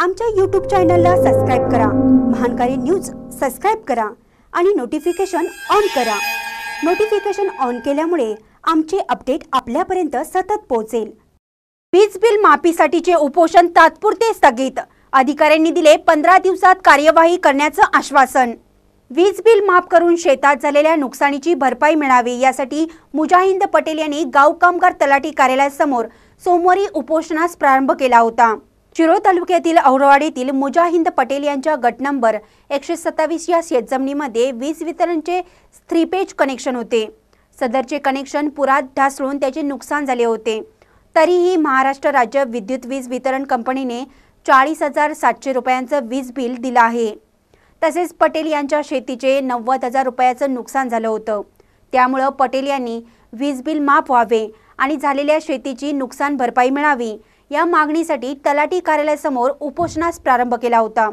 आमच्या यूट्यूब चॅनलला सबस्क्राईब करा महानकारी न्यूज सबस्क्राईब करा आणि नोटिफिकेशन ऑन करा नोटिफिकेशन ऑन केल्यामुळे आमचे अपडेट आपल्यापर्यंत सतत पोहोचेल वीज बिल माफीसाठीचे उपोषण तात्पुरते स्थगित अधिकाऱ्यांनी दिले पंधरा दिवसात कार्यवाही करण्याचं आश्वासन वीज बिल माफ करून शेतात झालेल्या नुकसानीची भरपाई मिळावी यासाठी मुजाहिंद पटेल यांनी गाव कामगार तलाठी कार्यालयासमोर सोमवारी उपोषणास प्रारंभ केला होता शिरोळ तालुक्यातील औरवाडीतील मुजाहिंद पटेल यांच्या गट नंबर एकशे सत्तावीस या शेतजमिनीमध्ये वीज वितरणचे थ्रीपेज कनेक्शन होते सदरचे कनेक्शन पुरात ढासळून त्याचे नुकसान झाले होते तरीही महाराष्ट्र राज्य विद्युत वीज वितरण कंपनीने चाळीस हजार सातशे रुपयांचं वीज बिल दिलं आहे तसेच पटेल यांच्या शेतीचे नव्वद हजार रुपयाचं नुकसान झालं होतं त्यामुळं पटेल यांनी वीज बिल माफ व्हावे आणि झालेल्या शेतीची नुकसान भरपाई मिळावी या मागणीसाठी तलाठी कार्यालयासमोर उपोषणास प्रारंभ केला होता